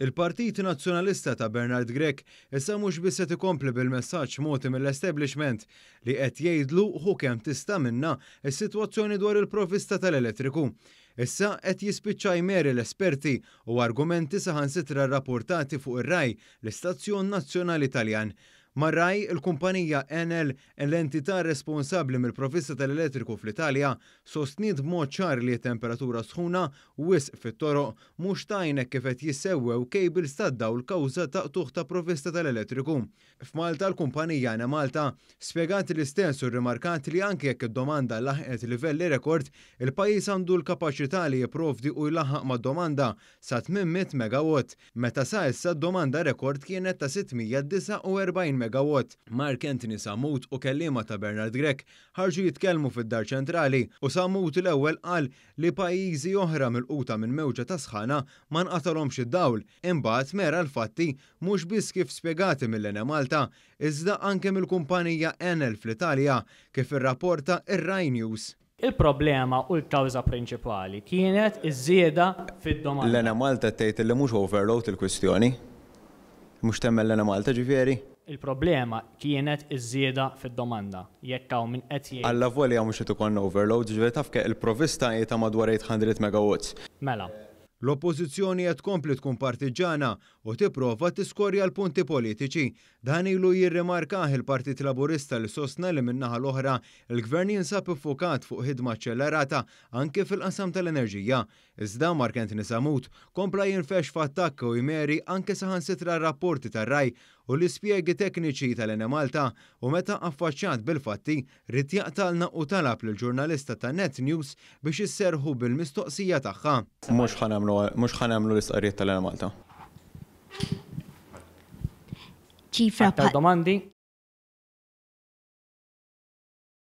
Il-Partit Nazzjonalista ta' Bernard Grek issa mhux biss qed ikompli bil-messaġġ moti mill-establishment li qed jgħidlu hu kemm tista' minna s sitwazzjoni dwar il-provista tal-elettriku. Issa qed jispiċċa jmeri l-esperti u argumenti saħansitra rrapportati fuq ir-raj l-Istazzjon Nazzjonali Taljan. Marraj, il-kumpanija Enel, l-entità responsabli mill-provista tal-elettriku fl-Italja, sostniet b'mod ċar li temperatura sħuna wisq fit-toro mhux tajnek kif qed jissewwew kejbil staddaw l-kawża ta' tuħ ta' provista tal-elettriku. F'Malta l-kumpanija Ena Malta spjegat l-istess u rimarkat li anke jekk id-domanda laħqet livelli rekord, il-pajjiż għandu l-kapaċità li jipprovdi u jlaħħaq mad-domanda sa 800 megawatt, meta sa issa d-domanda rekord kienet ta' 649 MW megawatt Mark Anthony Samut u kellima ta' Bernard Grek ħarġu jitkellmu fid-dar ċentrali u Samut l-ewwel qal li pajjiżi oħra mill-quta minn mewġa ta' sħana ma nqatalhomx id-dawl imbagħad mera l-fatti mhux biss kif spjegati mill-Ena Malta iżda anke mill-kumpanija Enel fl-Italja kif irrapporta ir-Rai News. Il-problema u l-kawza prinċipali kienet iż-żieda fid-domanda. L-Ena Malta tgħid li mhux overload il-kwistjoni? Mhux temmel l-Ena Malta ġifieri? il-problema kienet iż-żieda fid-domanda. Jekk hawn minn qed jgħid. Alla volja mhux qed overload, ġifieri taf il-provista qiegħed madwar 800 megawatts. Mela. L-oppożizzjoni qed tkompli tkun partiġana u tipprova tiskorja l-punti politiċi. Dan ilu jirrimarkah il-Partit Laburista li sostna li minnaħa l-oħra il-gvern jinsab iffukat fuq ħidma ċellerata anke fil-qasam tal-enerġija. Iżda Mark Anthony Samut kompla jinfex f'attakk u jmeri anke saħansitra rapporti tar-raj u l ispiegi tekniċi tal-Enemalta u meta affaċċat bil-fatti rrit jaqtalna u talab l-ġurnalista ta' Net News biex isserħu bil-mistoqsija tagħha. Mhux ħanemlu l-istqarriet tal-Enemalta. ċifra. Domandi?